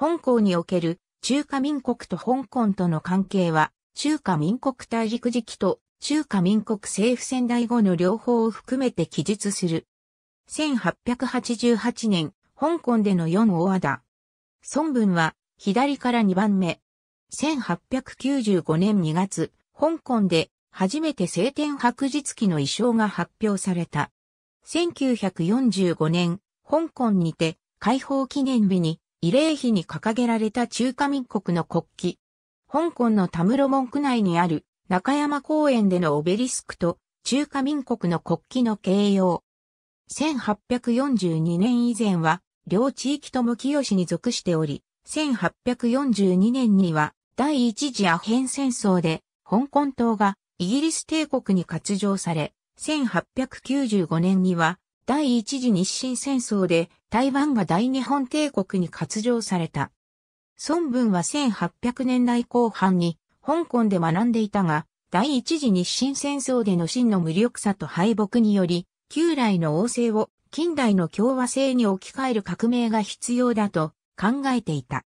香港における中華民国と香港との関係は、中華民国大陸時期と中華民国政府仙台後の両方を含めて記述する。1888年、香港での4大和田。孫文は、左から2番目。1895年2月、香港で初めて晴天白日記の衣装が発表された。1945年、香港にて開放記念日に慰霊碑に掲げられた中華民国の国旗。香港のタムロ門区内にある中山公園でのオベリスクと中華民国の国旗の形容。1842年以前は両地域とも清に属しており、1842年には第一次アヘン戦争で香港島がイギリス帝国に割譲され、1895年には第一次日清戦争で台湾が大日本帝国に割譲された。孫文は1800年代後半に香港で学んでいたが、第一次日清戦争での真の無力さと敗北により、旧来の王政を近代の共和制に置き換える革命が必要だと考えていた。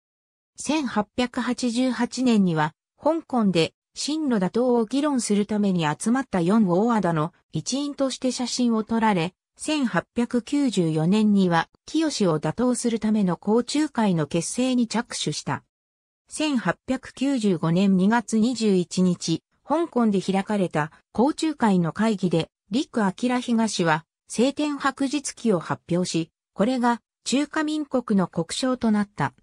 1888年には、香港で真の打倒を議論するために集まった四王和田の一員として写真を撮られ、1894年には清を打倒するための公中会の結成に着手した。1895年2月21日、香港で開かれた公中会の会議で、陸明東は晴天白日記を発表し、これが中華民国の国章となった。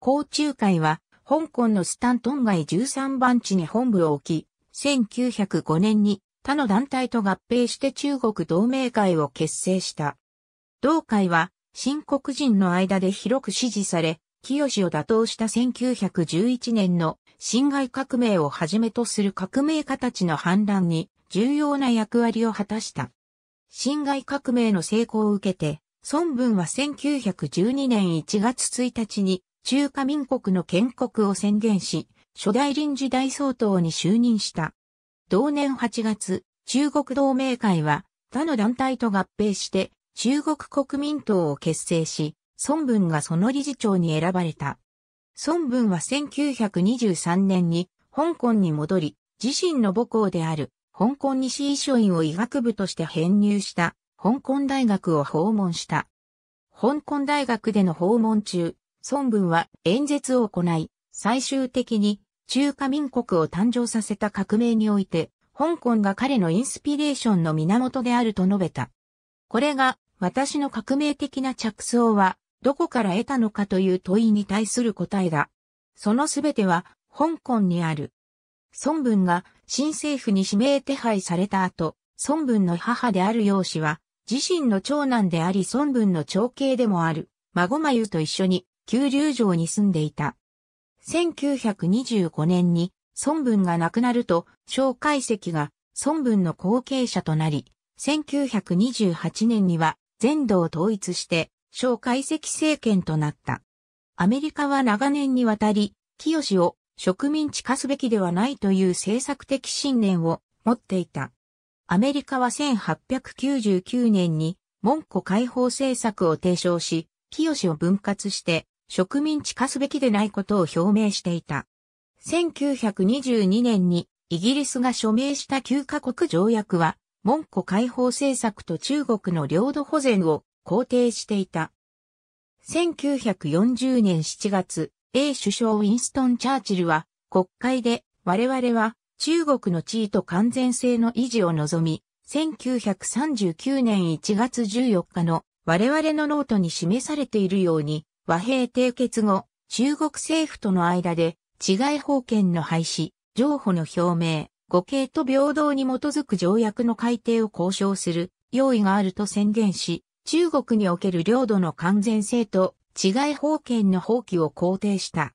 公中会は、香港のスタントン街13番地に本部を置き、1905年に他の団体と合併して中国同盟会を結成した。同会は、新国人の間で広く支持され、清を打倒した1911年の侵害革命をはじめとする革命家たちの反乱に重要な役割を果たした。侵害革命の成功を受けて、孫文は1912年1月1日に中華民国の建国を宣言し、初代臨時大総統に就任した。同年8月、中国同盟会は他の団体と合併して中国国民党を結成し、孫文がその理事長に選ばれた。孫文は1923年に香港に戻り、自身の母校である香港西医書院を医学部として編入した香港大学を訪問した。香港大学での訪問中、孫文は演説を行い、最終的に中華民国を誕生させた革命において、香港が彼のインスピレーションの源であると述べた。これが、私の革命的な着想は、どこから得たのかという問いに対する答えだ。そのすべては、香港にある。孫文が新政府に指名手配された後、孫文の母である楊氏は、自身の長男であり孫文の長兄でもある、孫眉と一緒に、九龍城に住んでいた。1925年に孫文が亡くなると、蒋介石が孫文の後継者となり、1928年には全土を統一して蒋介石政権となった。アメリカは長年にわたり、清を植民地化すべきではないという政策的信念を持っていた。アメリカは1899年に、門戸解放政策を提唱し、清を分割して、植民地化すべきでないことを表明していた。1922年にイギリスが署名した9カ国条約は、門戸解放政策と中国の領土保全を肯定していた。1940年7月、英首相ウィンストン・チャーチルは、国会で我々は中国の地位と完全性の維持を望み、1939年1月14日の我々のノートに示されているように、和平締結後、中国政府との間で、治外法権の廃止、譲歩の表明、互恵と平等に基づく条約の改定を交渉する用意があると宣言し、中国における領土の完全性と治外法権の放棄を肯定した。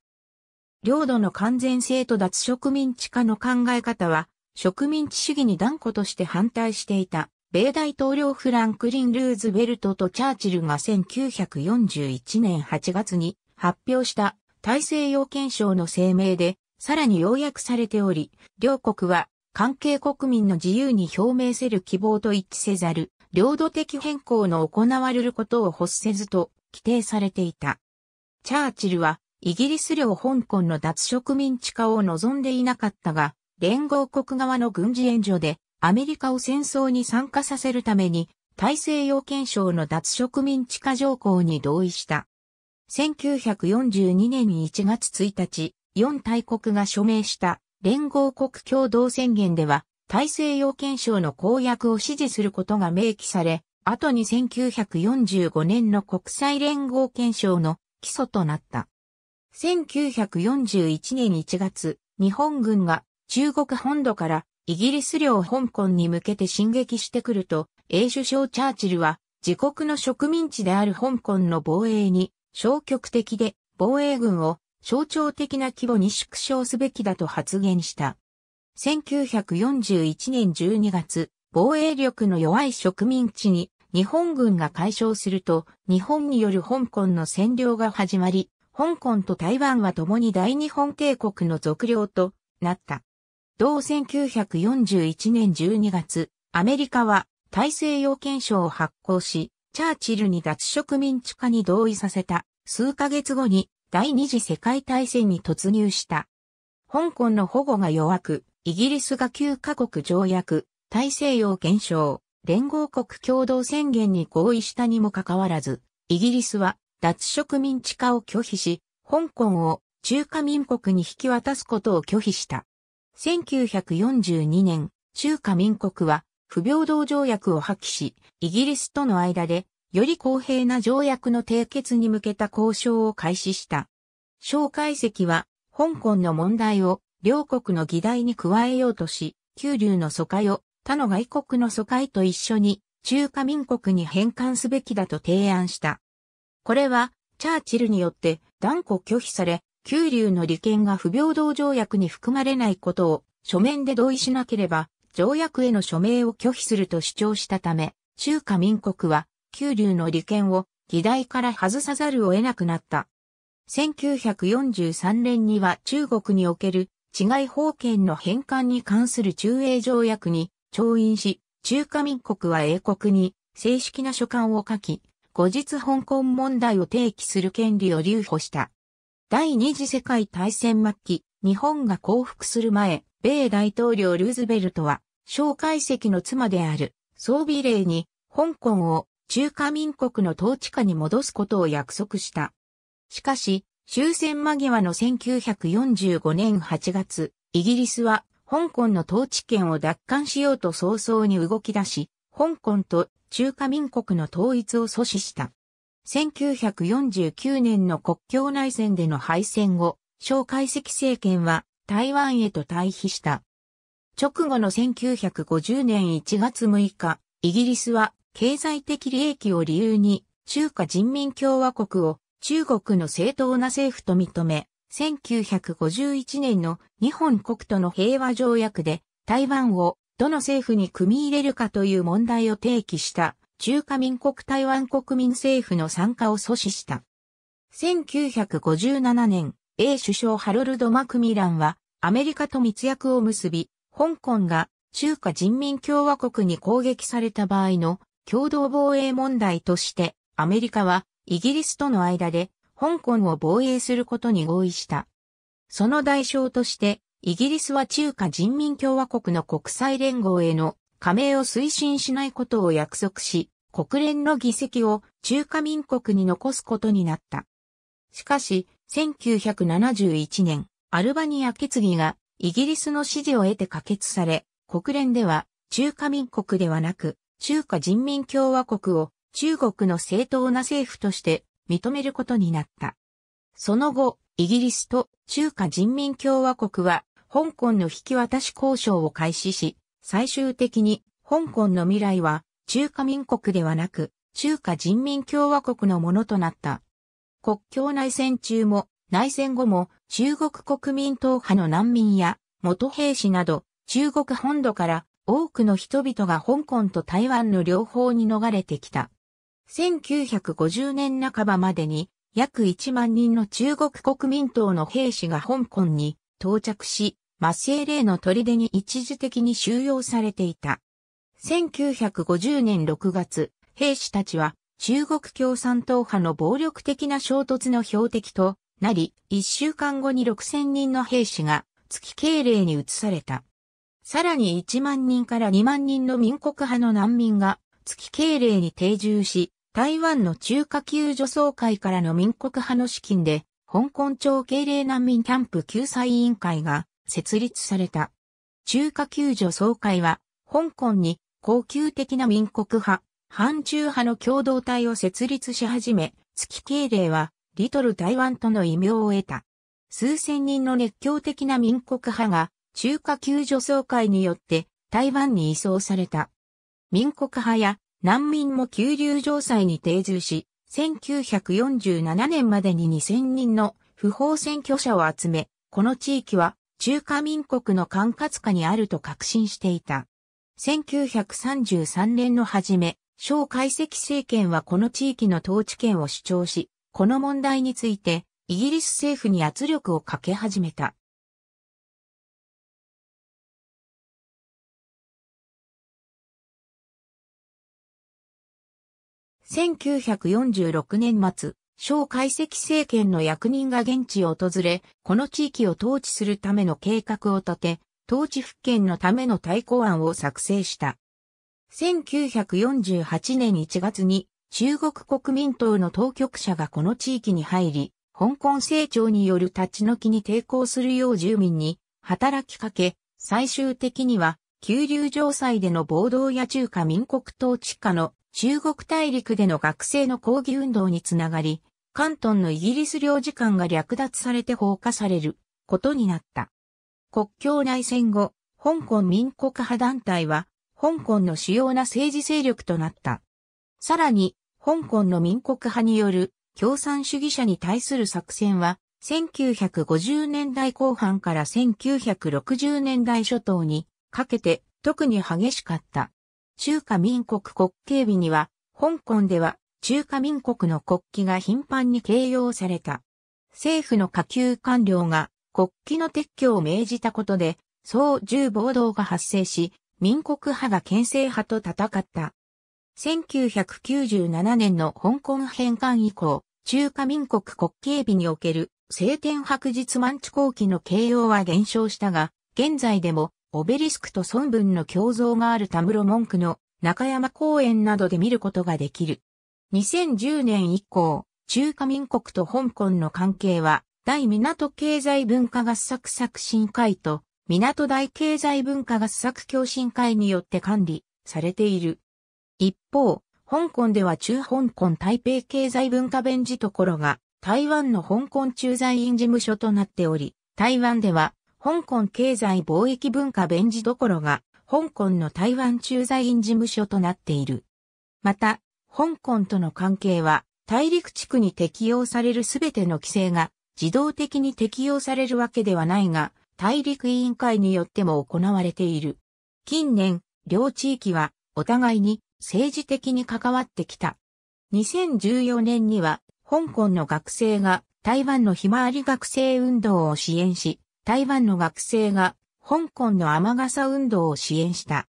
領土の完全性と脱植民地化の考え方は、植民地主義に断固として反対していた。米大統領フランクリン・ルーズベルトとチャーチルが1941年8月に発表した大西洋憲章の声明で、さらに要約されており、両国は関係国民の自由に表明せる希望と一致せざる、領土的変更の行われることを発せずと規定されていた。チャーチルは、イギリス領香港の脱植民地化を望んでいなかったが、連合国側の軍事援助でアメリカを戦争に参加させるために、大西洋憲章の脱植民地化条項に同意した。1942年1月1日、4大国が署名した連合国共同宣言では、大西洋憲章の公約を支持することが明記され、後に1945年の国際連合憲章の基礎となった。1941年1月、日本軍が中国本土からイギリス領香港に向けて進撃してくると、英首相チャーチルは、自国の植民地である香港の防衛に、消極的で、防衛軍を象徴的な規模に縮小すべきだと発言した。1941年12月、防衛力の弱い植民地に日本軍が解消すると、日本による香港の占領が始まり、香港と台湾は共に大日本帝国の属領となった。同1941年12月、アメリカは大西洋憲章を発行し、チャーチルに脱植民地化に同意させた数ヶ月後に第二次世界大戦に突入した。香港の保護が弱く、イギリスが9カ国条約、大西洋憲章、連合国共同宣言に合意したにもかかわらず、イギリスは脱植民地化を拒否し、香港を中華民国に引き渡すことを拒否した。1942年、中華民国は不平等条約を破棄し、イギリスとの間でより公平な条約の締結に向けた交渉を開始した。蒋介石は、香港の問題を両国の議題に加えようとし、九流の疎開を他の外国の疎開と一緒に中華民国に返還すべきだと提案した。これは、チャーチルによって断固拒否され、九流の利権が不平等条約に含まれないことを書面で同意しなければ、条約への署名を拒否すると主張したため、中華民国は九流の利権を議題から外さざるを得なくなった。1943年には中国における治外法権の返還に関する中英条約に調印し、中華民国は英国に正式な書簡を書き、後日香港問題を提起する権利を留保した。第二次世界大戦末期、日本が降伏する前、米大統領ルーズベルトは、介石の妻である、装備令に、香港を中華民国の統治下に戻すことを約束した。しかし、終戦間際の1945年8月、イギリスは香港の統治権を奪還しようと早々に動き出し、香港と中華民国の統一を阻止した。1949年の国境内戦での敗戦後、蒋介石政権は台湾へと退避した。直後の1950年1月6日、イギリスは経済的利益を理由に中華人民共和国を中国の正当な政府と認め、1951年の日本国との平和条約で台湾をどの政府に組み入れるかという問題を提起した中華民国台湾国民政府の参加を阻止した。1957年、英首相ハロルド・マクミランは、アメリカと密約を結び、香港が中華人民共和国に攻撃された場合の共同防衛問題として、アメリカはイギリスとの間で香港を防衛することに合意した。その代償として、イギリスは中華人民共和国の国際連合への加盟を推進しないことを約束し、国連の議席を中華民国に残すことになった。しかし、1971年、アルバニア決議がイギリスの支持を得て可決され、国連では中華民国ではなく、中華人民共和国を中国の正当な政府として認めることになった。その後、イギリスと中華人民共和国は香港の引き渡し交渉を開始し、最終的に、香港の未来は、中華民国ではなく、中華人民共和国のものとなった。国境内戦中も、内戦後も、中国国民党派の難民や、元兵士など、中国本土から多くの人々が香港と台湾の両方に逃れてきた。1950年半ばまでに約1万人の中国国民党の兵士が香港に到着し、マスエレーの砦に一時的に収容されていた。1950年6月、兵士たちは中国共産党派の暴力的な衝突の標的となり、一週間後に6000人の兵士が月敬礼に移された。さらに1万人から2万人の民国派の難民が月敬礼に定住し、台湾の中華級助走会からの民国派の資金で、香港町敬礼難民キャンプ救済委員会が設立された。中華救助総会は、香港に恒久的な民国派、反中派の共同体を設立し始め、月敬礼は、リトル台湾との異名を得た。数千人の熱狂的な民国派が、中華救助総会によって台湾に移送された。民国派や難民も急流城塞に定住し、1947年までに2000人の不法占拠者を集め、この地域は中華民国の管轄下にあると確信していた。1933年の初め、小解析政権はこの地域の統治権を主張し、この問題についてイギリス政府に圧力をかけ始めた。1946年末、小解析政権の役人が現地を訪れ、この地域を統治するための計画を立て、統治復権のための対抗案を作成した。1948年1月に中国国民党の当局者がこの地域に入り、香港成長による立ち退きに抵抗するよう住民に働きかけ、最終的には、九流城塞での暴動や中華民国統治下の中国大陸での学生の抗議運動につながり、関東のイギリス領事館が略奪されて放火されることになった。国境内戦後、香港民国派団体は、香港の主要な政治勢力となった。さらに、香港の民国派による共産主義者に対する作戦は、1950年代後半から1960年代初頭にかけて特に激しかった。中華民国国警備には、香港では中華民国の国旗が頻繁に掲揚された。政府の下級官僚が国旗の撤去を命じたことで、総重暴動が発生し、民国派が憲政派と戦った。1997年の香港返還以降、中華民国国慶日における晴天白日満地後期の形容は減少したが、現在でもオベリスクと孫文の胸像がある田室文句の中山公園などで見ることができる。2010年以降、中華民国と香港の関係は、大港経済文化合作作進会と、港大経済文化合作共進会によって管理されている。一方、香港では中香港台北経済文化弁事ところが、台湾の香港駐在員事務所となっており、台湾では、香港経済貿易文化弁事どころが、香港の台湾駐在員事務所となっている。また、香港との関係は、大陸地区に適用されるすべての規制が自動的に適用されるわけではないが、大陸委員会によっても行われている。近年、両地域はお互いに政治的に関わってきた。2014年には、香港の学生が台湾のひまわり学生運動を支援し、台湾の学生が香港の雨傘運動を支援した。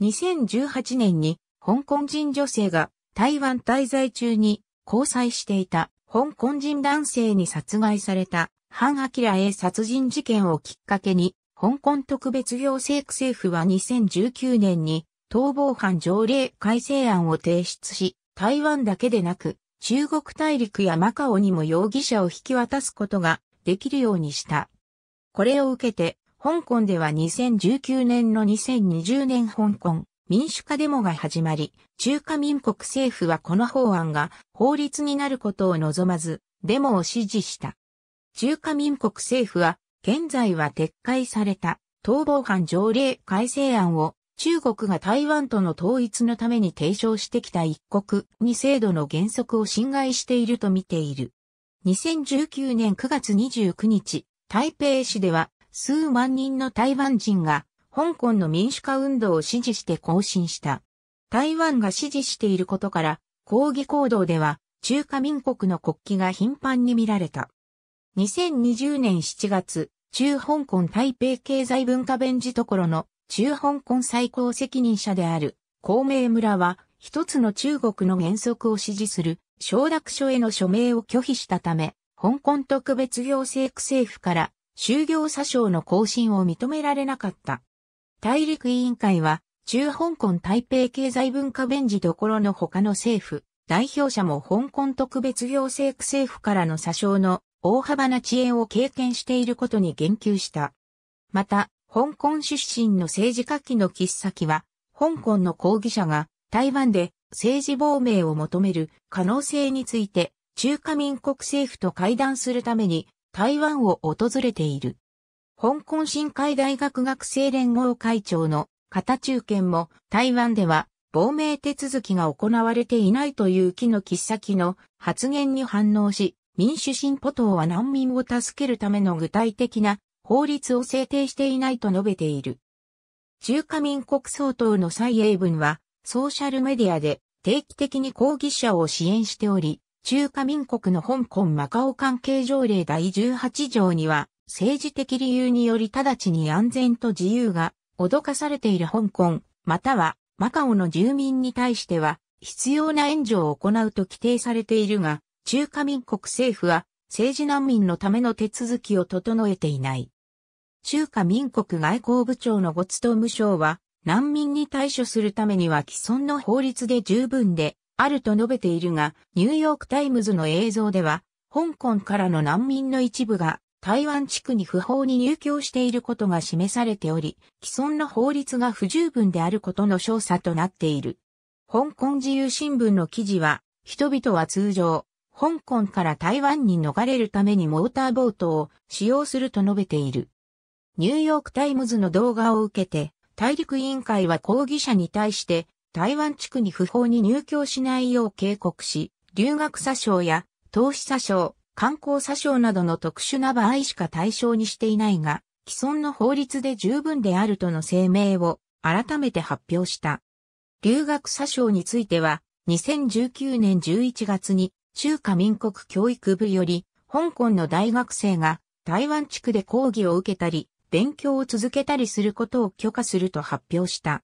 2018年に香港人女性が台湾滞在中に交際していた香港人男性に殺害された反ラへ殺人事件をきっかけに、香港特別行政区政府は2019年に逃亡犯条例改正案を提出し、台湾だけでなく中国大陸やマカオにも容疑者を引き渡すことができるようにした。これを受けて、香港では2019年の2020年香港民主化デモが始まり、中華民国政府はこの法案が法律になることを望まず、デモを支持した。中華民国政府は、現在は撤回された逃亡犯条例改正案を中国が台湾との統一のために提唱してきた一国に制度の原則を侵害していると見ている。2019年9月29日、台北市では数万人の台湾人が香港の民主化運動を支持して更新した。台湾が支持していることから、抗議行動では、中華民国の国旗が頻繁に見られた。2020年7月、中香港台北経済文化弁事ところの中香港最高責任者である孔明村は一つの中国の原則を支持する承諾書への署名を拒否したため、香港特別行政区政府から就業詐称の更新を認められなかった。大陸委員会は、中香港台北経済文化弁事どころの他の政府、代表者も香港特別行政区政府からの詐称の大幅な遅延を経験していることに言及した。また、香港出身の政治家機の切っ先は、香港の抗議者が台湾で政治亡命を求める可能性について、中華民国政府と会談するために台湾を訪れている。香港深海大学学生連合会長の片中堅も台湾では亡命手続きが行われていないという木の切っ先の発言に反応し、民主進歩党は難民を助けるための具体的な法律を制定していないと述べている。中華民国総統の蔡英文はソーシャルメディアで定期的に抗議者を支援しており、中華民国の香港マカオ関係条例第18条には、政治的理由により直ちに安全と自由が脅かされている香港、またはマカオの住民に対しては必要な援助を行うと規定されているが、中華民国政府は政治難民のための手続きを整えていない。中華民国外交部長のごつと無償は、難民に対処するためには既存の法律で十分であると述べているが、ニューヨークタイムズの映像では、香港からの難民の一部が台湾地区に不法に入居していることが示されており、既存の法律が不十分であることの証左となっている。香港自由新聞の記事は、人々は通常、香港から台湾に逃れるためにモーターボートを使用すると述べている。ニューヨークタイムズの動画を受けて、大陸委員会は抗議者に対して、台湾地区に不法に入居しないよう警告し、留学詐称や投資詐称、観光詐称などの特殊な場合しか対象にしていないが、既存の法律で十分であるとの声明を改めて発表した。留学詐称については、2019年11月に中華民国教育部より、香港の大学生が台湾地区で講義を受けたり、勉強を続けたりすることを許可すると発表した。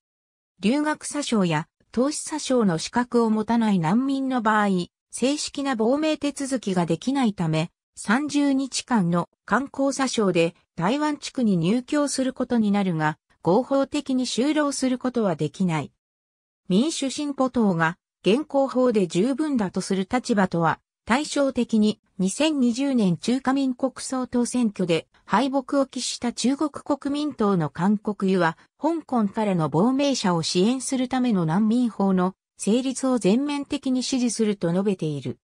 留学詐称や投資詐称の資格を持たない難民の場合、正式な亡命手続きができないため、30日間の観光査証で台湾地区に入居することになるが、合法的に就労することはできない。民主進歩党が現行法で十分だとする立場とは対照的に2020年中華民国総統選挙で敗北を喫した中国国民党の韓国湯は香港からの亡命者を支援するための難民法の成立を全面的に支持すると述べている。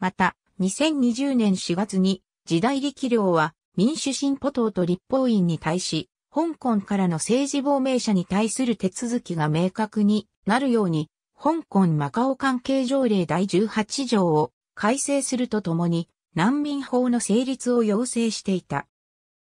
また、2020年4月に時代力量は民主進歩党と立法院に対し、香港からの政治亡命者に対する手続きが明確になるように、香港マカオ関係条例第18条を改正するとともに、難民法の成立を要請していた。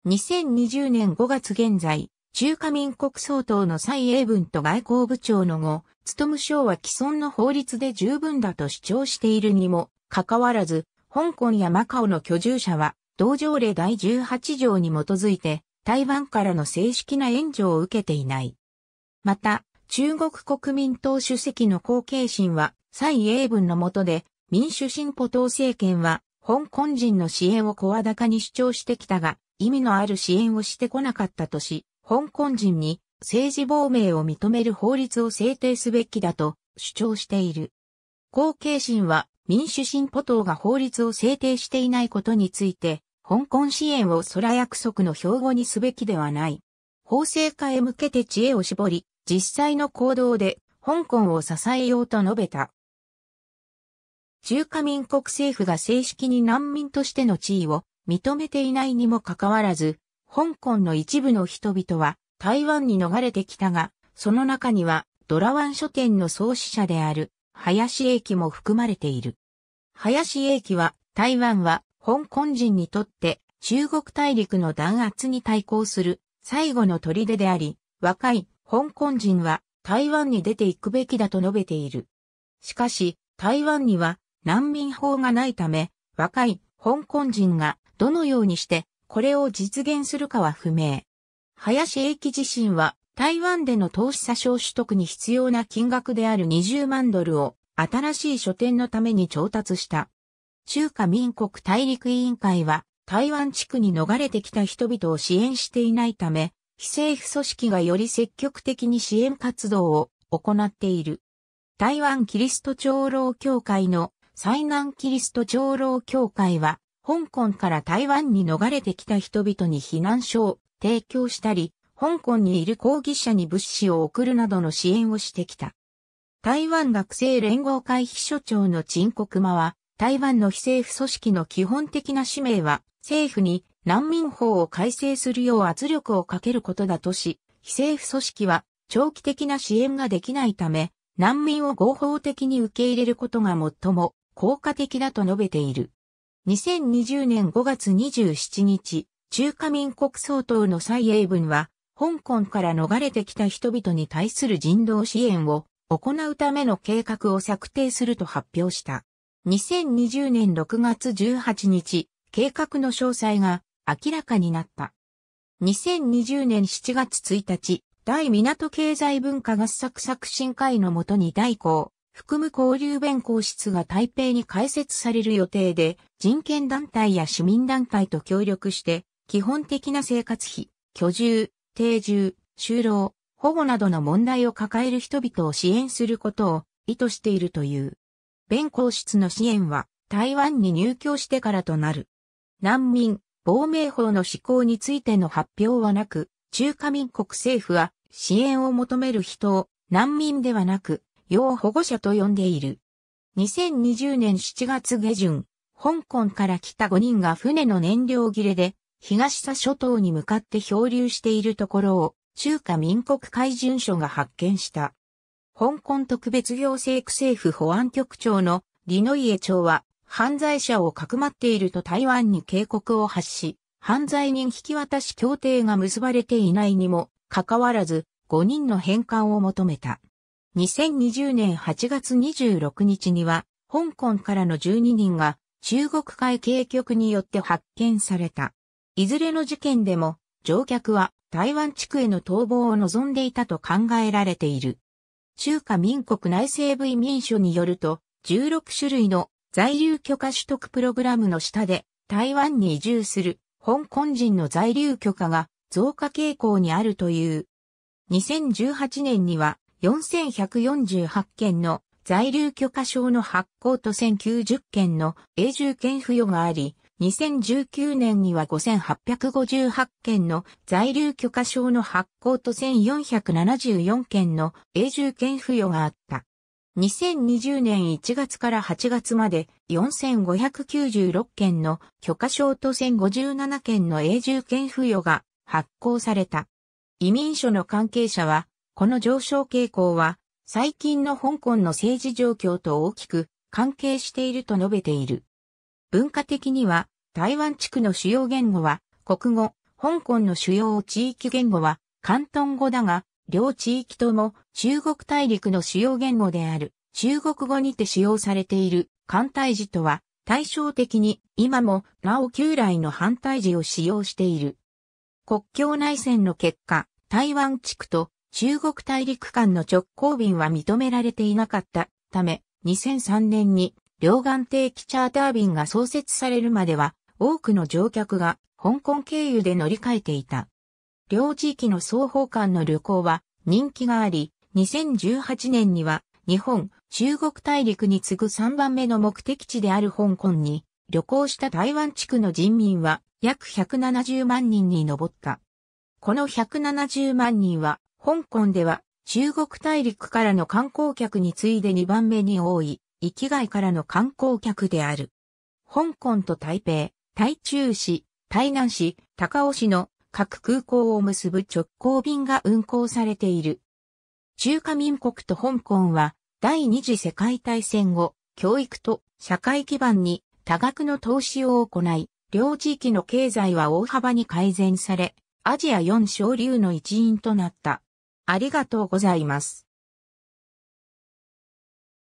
2020年5月現在、中華民国総統の蔡英文と外交部長の後、務省は既存の法律で十分だと主張しているにも、かかわらず、香港やマカオの居住者は、同条例第18条に基づいて、台湾からの正式な援助を受けていない。また、中国国民党主席の後継心は、蔡英文の下で、民主進歩党政権は、香港人の支援を声高に主張してきたが、意味のある支援をしてこなかったとし、香港人に政治亡命を認める法律を制定すべきだと主張している。後継審は民主進歩党が法律を制定していないことについて、香港支援を空約束の標語にすべきではない。法制化へ向けて知恵を絞り、実際の行動で香港を支えようと述べた。中華民国政府が正式に難民としての地位を認めていないにもかかわらず、香港の一部の人々は台湾に逃れてきたが、その中にはドラワン書店の創始者である林英樹も含まれている。林英樹は台湾は香港人にとって中国大陸の弾圧に対抗する最後の砦であり、若い香港人は台湾に出ていくべきだと述べている。しかし、台湾には難民法がないため、若い香港人がどのようにしてこれを実現するかは不明。林英樹自身は台湾での投資詐称取得に必要な金額である20万ドルを新しい書店のために調達した。中華民国大陸委員会は台湾地区に逃れてきた人々を支援していないため、非政府組織がより積極的に支援活動を行っている。台湾キリスト長老協会の災難キリスト長老協会は、香港から台湾に逃れてきた人々に避難所を提供したり、香港にいる抗議者に物資を送るなどの支援をしてきた。台湾学生連合会秘書長の陳国間は、台湾の非政府組織の基本的な使命は、政府に難民法を改正するよう圧力をかけることだとし、非政府組織は長期的な支援ができないため、難民を合法的に受け入れることが最も効果的だと述べている。2020年5月27日、中華民国総統の蔡英文は、香港から逃れてきた人々に対する人道支援を行うための計画を策定すると発表した。2020年6月18日、計画の詳細が明らかになった。2020年7月1日、大港経済文化合作作新会のもとに大港、含む交流弁公室が台北に開設される予定で、人権団体や市民団体と協力して、基本的な生活費、居住、定住、就労、保護などの問題を抱える人々を支援することを意図しているという。弁公室の支援は台湾に入居してからとなる。難民、亡命法の施行についての発表はなく、中華民国政府は支援を求める人を難民ではなく、要保護者と呼んでいる。2020年7月下旬、香港から来た5人が船の燃料切れで東佐諸島に向かって漂流しているところを中華民国海巡署が発見した。香港特別行政区政府保安局長のリノイエ長は犯罪者をかくまっていると台湾に警告を発し、犯罪人引き渡し協定が結ばれていないにもかかわらず5人の返還を求めた。2020年8月26日には香港からの12人が中国海警局によって発見された。いずれの事件でも、乗客は台湾地区への逃亡を望んでいたと考えられている。中華民国内政部移民署によると、16種類の在留許可取得プログラムの下で、台湾に移住する香港人の在留許可が増加傾向にあるという。2018年には4148件の在留許可証の発行と1090件の永住権付与があり、2019年には5858件の在留許可証の発行と1474件の永住権付与があった。2020年1月から8月まで4596件の許可証と1057件の永住権付与が発行された。移民所の関係者は、この上昇傾向は最近の香港の政治状況と大きく関係していると述べている。文化的には、台湾地区の主要言語は、国語、香港の主要地域言語は、広東語だが、両地域とも中国大陸の主要言語である中国語にて使用されている簡体字とは対照的に今もなお旧来の反対字を使用している。国境内戦の結果、台湾地区と中国大陸間の直行便は認められていなかったため、2003年に両岸定期チャーター便が創設されるまでは、多くの乗客が香港経由で乗り換えていた。両地域の双方間の旅行は人気があり、2018年には日本、中国大陸に次ぐ3番目の目的地である香港に旅行した台湾地区の人民は約170万人に上った。この170万人は香港では中国大陸からの観光客に次いで2番目に多い域外からの観光客である。香港と台北、台中市、台南市、高尾市の各空港を結ぶ直行便が運航されている。中華民国と香港は第二次世界大戦後、教育と社会基盤に多額の投資を行い、両地域の経済は大幅に改善され、アジア4小流の一員となった。ありがとうございます。